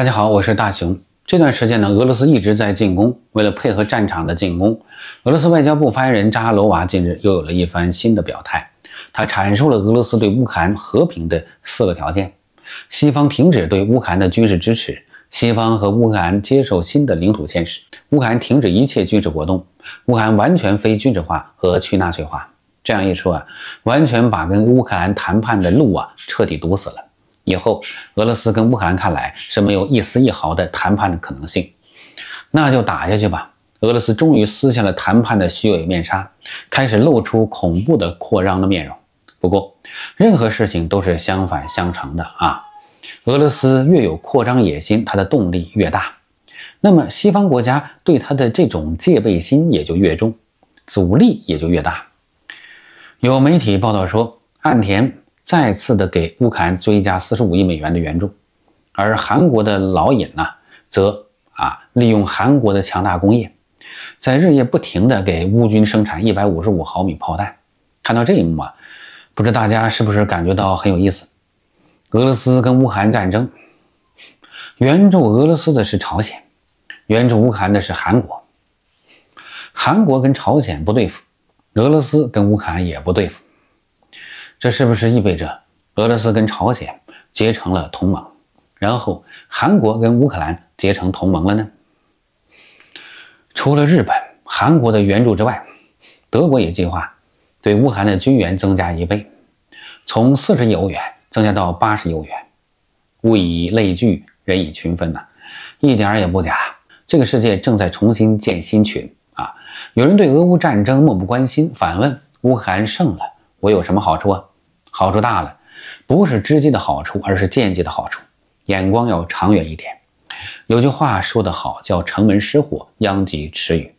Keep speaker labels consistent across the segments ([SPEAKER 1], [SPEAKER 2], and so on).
[SPEAKER 1] 大家好，我是大熊。这段时间呢，俄罗斯一直在进攻。为了配合战场的进攻，俄罗斯外交部发言人扎哈罗娃近日又有了一番新的表态。他阐述了俄罗斯对乌克兰和平的四个条件：西方停止对乌克兰的军事支持；西方和乌克兰接受新的领土现实；乌克兰停止一切军事活动；乌克兰完全非军事化和去纳粹化。这样一说啊，完全把跟乌克兰谈判的路啊彻底堵死了。以后，俄罗斯跟乌克兰看来是没有一丝一毫的谈判的可能性，那就打下去吧。俄罗斯终于撕下了谈判的虚伪面纱，开始露出恐怖的扩张的面容。不过，任何事情都是相反相成的啊。俄罗斯越有扩张野心，它的动力越大，那么西方国家对它的这种戒备心也就越重，阻力也就越大。有媒体报道说，岸田。再次的给乌克兰追加四十五亿美元的援助，而韩国的老尹呢，则啊利用韩国的强大工业，在日夜不停的给乌军生产一百五十五毫米炮弹。看到这一幕啊，不知大家是不是感觉到很有意思？俄罗斯跟乌克兰战争，援助俄罗斯的是朝鲜，援助乌克兰的是韩国。韩国跟朝鲜不对付，俄罗斯跟乌克兰也不对付。这是不是意味着俄罗斯跟朝鲜结成了同盟，然后韩国跟乌克兰结成同盟了呢？除了日本、韩国的援助之外，德国也计划对乌克兰的军援增加一倍，从四十亿欧元增加到八十亿欧元。物以类聚，人以群分呐，一点也不假。这个世界正在重新建新群啊！有人对俄乌战争漠不关心，反问：乌克兰胜了，我有什么好处啊？好处大了，不是直接的好处，而是间接的好处。眼光要长远一点。有句话说得好，叫“城门失火，殃及池鱼”。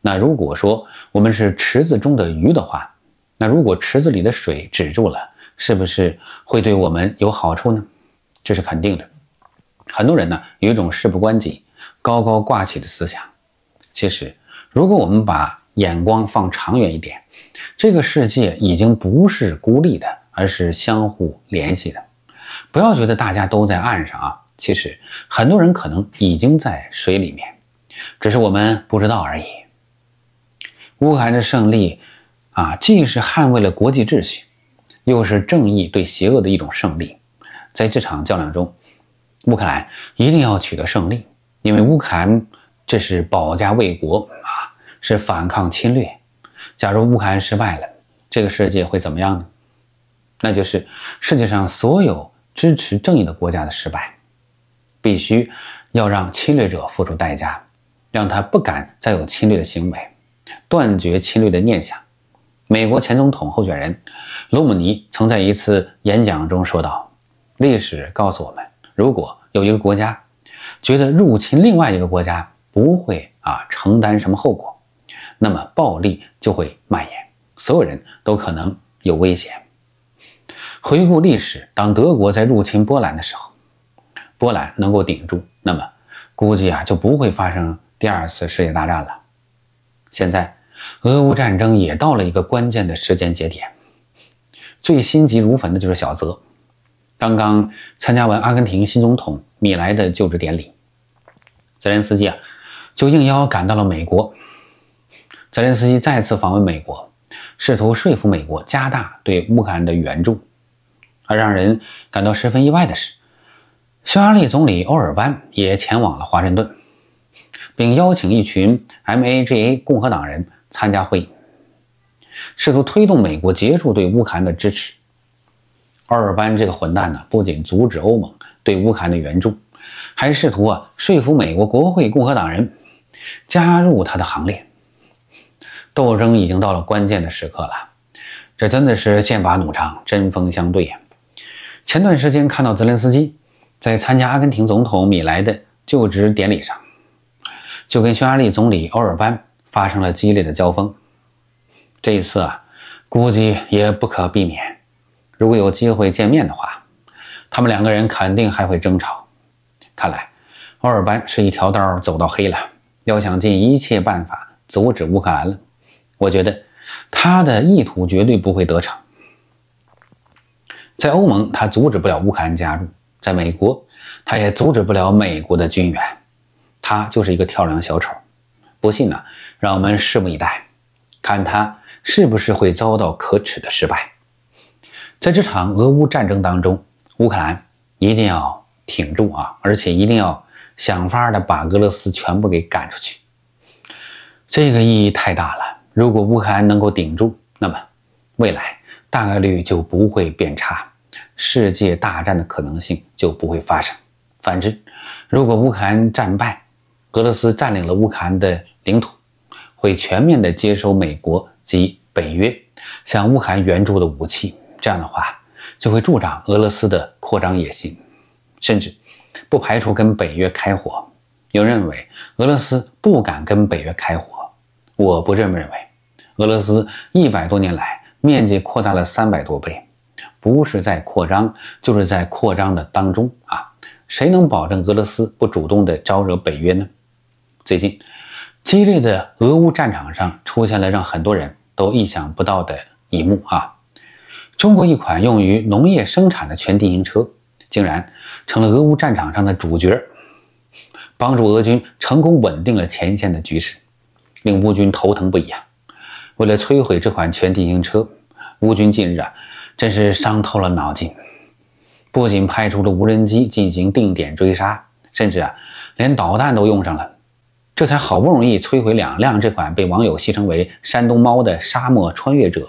[SPEAKER 1] 那如果说我们是池子中的鱼的话，那如果池子里的水止住了，是不是会对我们有好处呢？这是肯定的。很多人呢有一种事不关己、高高挂起的思想。其实，如果我们把眼光放长远一点，这个世界已经不是孤立的，而是相互联系的。不要觉得大家都在岸上啊，其实很多人可能已经在水里面，只是我们不知道而已。乌克兰的胜利啊，既是捍卫了国际秩序，又是正义对邪恶的一种胜利。在这场较量中，乌克兰一定要取得胜利，因为乌克兰这是保家卫国啊，是反抗侵略。假如乌克兰失败了，这个世界会怎么样呢？那就是世界上所有支持正义的国家的失败，必须要让侵略者付出代价，让他不敢再有侵略的行为，断绝侵略的念想。美国前总统候选人罗姆尼曾在一次演讲中说道：“历史告诉我们，如果有一个国家觉得入侵另外一个国家不会啊承担什么后果。”那么，暴力就会蔓延，所有人都可能有危险。回顾历史，当德国在入侵波兰的时候，波兰能够顶住，那么估计啊就不会发生第二次世界大战了。现在，俄乌战争也到了一个关键的时间节点，最心急如焚的就是小泽，刚刚参加完阿根廷新总统米莱的就职典礼，泽连斯基啊就应邀赶到了美国。泽连斯基再次访问美国，试图说服美国加大对乌克兰的援助。而让人感到十分意外的是，匈牙利总理欧尔班也前往了华盛顿，并邀请一群 MAGA 共和党人参加会议，试图推动美国结束对乌克兰的支持。奥尔班这个混蛋呢，不仅阻止欧盟对乌克兰的援助，还试图啊说服美国国会共和党人加入他的行列。斗争已经到了关键的时刻了，这真的是剑拔弩张、针锋相对呀！前段时间看到泽连斯基在参加阿根廷总统米莱的就职典礼上，就跟匈牙利总理欧尔班发生了激烈的交锋。这一次啊，估计也不可避免。如果有机会见面的话，他们两个人肯定还会争吵。看来欧尔班是一条道走到黑了，要想尽一切办法阻止乌克兰了。我觉得他的意图绝对不会得逞。在欧盟，他阻止不了乌克兰加入；在美国，他也阻止不了美国的军援。他就是一个跳梁小丑。不信呢？让我们拭目以待，看他是不是会遭到可耻的失败。在这场俄乌战争当中，乌克兰一定要挺住啊！而且一定要想法的把俄罗斯全部给赶出去。这个意义太大了。如果乌克兰能够顶住，那么未来大概率就不会变差，世界大战的可能性就不会发生。反之，如果乌克兰战败，俄罗斯占领了乌克兰的领土，会全面的接收美国及北约向乌克兰援助的武器，这样的话就会助长俄罗斯的扩张野心，甚至不排除跟北约开火。有人认为俄罗斯不敢跟北约开火。我不这么认为。俄罗斯一百多年来面积扩大了三百多倍，不是在扩张，就是在扩张的当中啊。谁能保证俄罗斯不主动的招惹北约呢？最近，激烈的俄乌战场上出现了让很多人都意想不到的一幕啊！中国一款用于农业生产的全地形车，竟然成了俄乌战场上的主角，帮助俄军成功稳定了前线的局势。令乌军头疼不已啊！为了摧毁这款全地形车，乌军近日啊，真是伤透了脑筋。不仅派出了无人机进行定点追杀，甚至啊，连导弹都用上了。这才好不容易摧毁两辆这款被网友戏称为“山东猫”的沙漠穿越者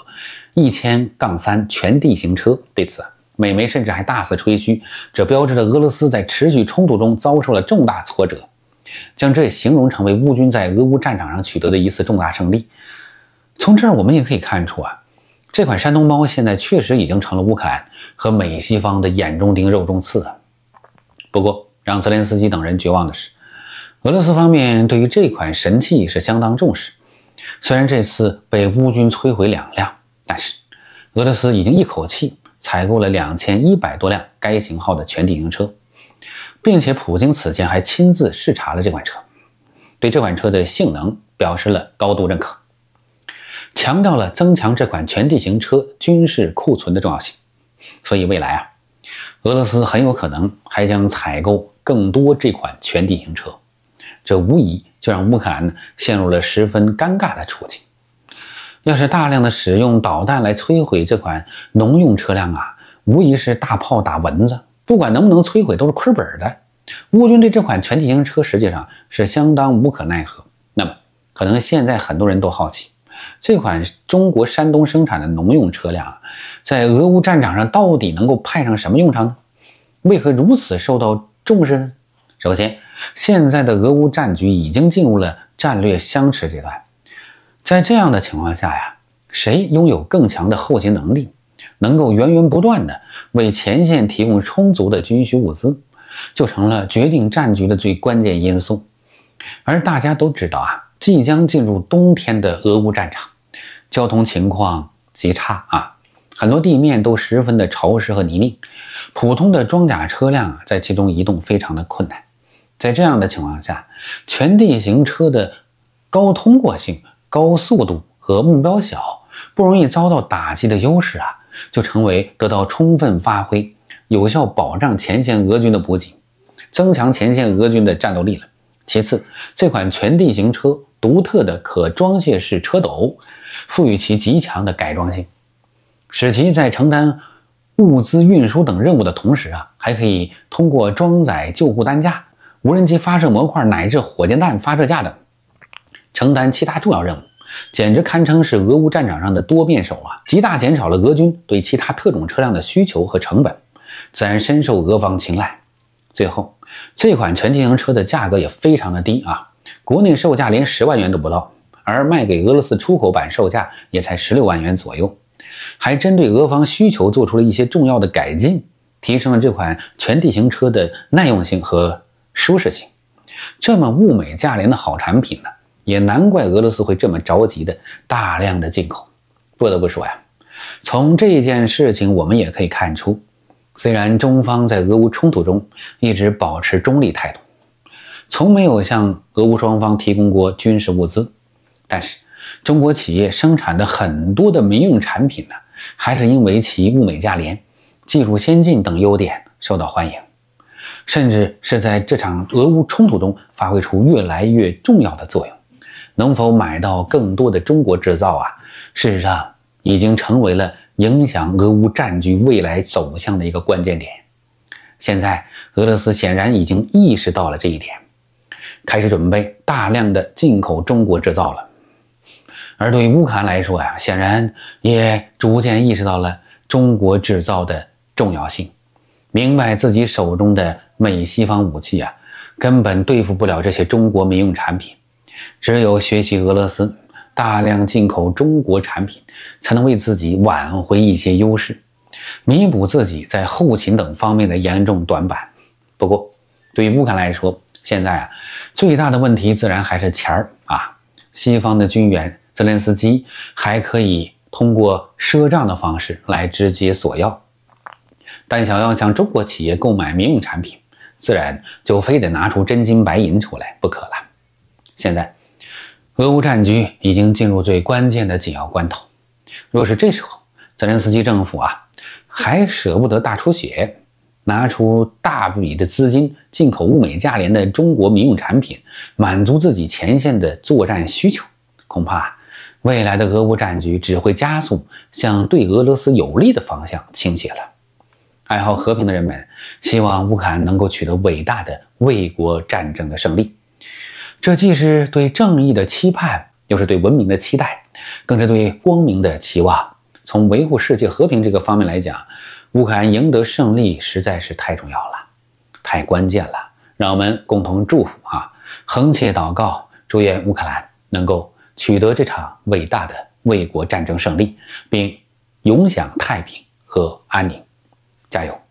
[SPEAKER 1] 一千杠三全地形车。对此，美媒甚至还大肆吹嘘，这标志着俄罗斯在持续冲突中遭受了重大挫折。将这形容成为乌军在俄乌战场上取得的一次重大胜利。从这儿我们也可以看出啊，这款山东猫现在确实已经成了乌克兰和美西方的眼中钉、肉中刺啊。不过，让泽连斯基等人绝望的是，俄罗斯方面对于这款神器是相当重视。虽然这次被乌军摧毁两辆，但是俄罗斯已经一口气采购了两千一百多辆该型号的全地形车。并且，普京此前还亲自视察了这款车，对这款车的性能表示了高度认可，强调了增强这款全地形车军事库存的重要性。所以，未来啊，俄罗斯很有可能还将采购更多这款全地形车，这无疑就让乌克兰陷入了十分尴尬的处境。要是大量的使用导弹来摧毁这款农用车辆啊，无疑是大炮打蚊子。不管能不能摧毁，都是亏本的。乌军对这款全体型车实际上是相当无可奈何。那么，可能现在很多人都好奇，这款中国山东生产的农用车辆，在俄乌战场上到底能够派上什么用场呢？为何如此受到重视呢？首先，现在的俄乌战局已经进入了战略相持阶段，在这样的情况下呀，谁拥有更强的后勤能力？能够源源不断的为前线提供充足的军需物资，就成了决定战局的最关键因素。而大家都知道啊，即将进入冬天的俄乌战场，交通情况极差啊，很多地面都十分的潮湿和泥泞，普通的装甲车辆在其中移动非常的困难。在这样的情况下，全地形车的高通过性、高速度和目标小、不容易遭到打击的优势啊。就成为得到充分发挥、有效保障前线俄军的补给，增强前线俄军的战斗力了。其次，这款全地形车独特的可装卸式车斗，赋予其极强的改装性，使其在承担物资运输等任务的同时啊，还可以通过装载救护担架、无人机发射模块乃至火箭弹发射架等，承担其他重要任务。简直堪称是俄乌战场上的多面手啊！极大减少了俄军对其他特种车辆的需求和成本，自然深受俄方青睐。最后，这款全地形车的价格也非常的低啊，国内售价连十万元都不到，而卖给俄罗斯出口版售价也才十六万元左右。还针对俄方需求做出了一些重要的改进，提升了这款全地形车的耐用性和舒适性。这么物美价廉的好产品呢？也难怪俄罗斯会这么着急的大量的进口。不得不说呀，从这件事情我们也可以看出，虽然中方在俄乌冲突中一直保持中立态度，从没有向俄乌双方提供过军事物资，但是中国企业生产的很多的民用产品呢，还是因为其物美价廉、技术先进等优点受到欢迎，甚至是在这场俄乌冲突中发挥出越来越重要的作用。能否买到更多的中国制造啊？事实上，已经成为了影响俄乌战局未来走向的一个关键点。现在，俄罗斯显然已经意识到了这一点，开始准备大量的进口中国制造了。而对于乌克兰来说呀，显然也逐渐意识到了中国制造的重要性，明白自己手中的美西方武器啊，根本对付不了这些中国民用产品。只有学习俄罗斯，大量进口中国产品，才能为自己挽回一些优势，弥补自己在后勤等方面的严重短板。不过，对于乌克兰来说，现在啊，最大的问题自然还是钱儿啊。西方的军援，泽连斯基还可以通过赊账的方式来直接索要，但想要向中国企业购买民用产品，自然就非得拿出真金白银出来不可了。现在。俄乌战局已经进入最关键的紧要关头，若是这时候泽连斯基政府啊还舍不得大出血，拿出大笔的资金进口物美价廉的中国民用产品，满足自己前线的作战需求，恐怕未来的俄乌战局只会加速向对俄罗斯有利的方向倾斜了。爱好和平的人们希望乌克兰能够取得伟大的卫国战争的胜利。这既是对正义的期盼，又是对文明的期待，更是对光明的期望。从维护世界和平这个方面来讲，乌克兰赢得胜利实在是太重要了，太关键了。让我们共同祝福啊，横切祷告，祝愿乌克兰能够取得这场伟大的卫国战争胜利，并永享太平和安宁。加油！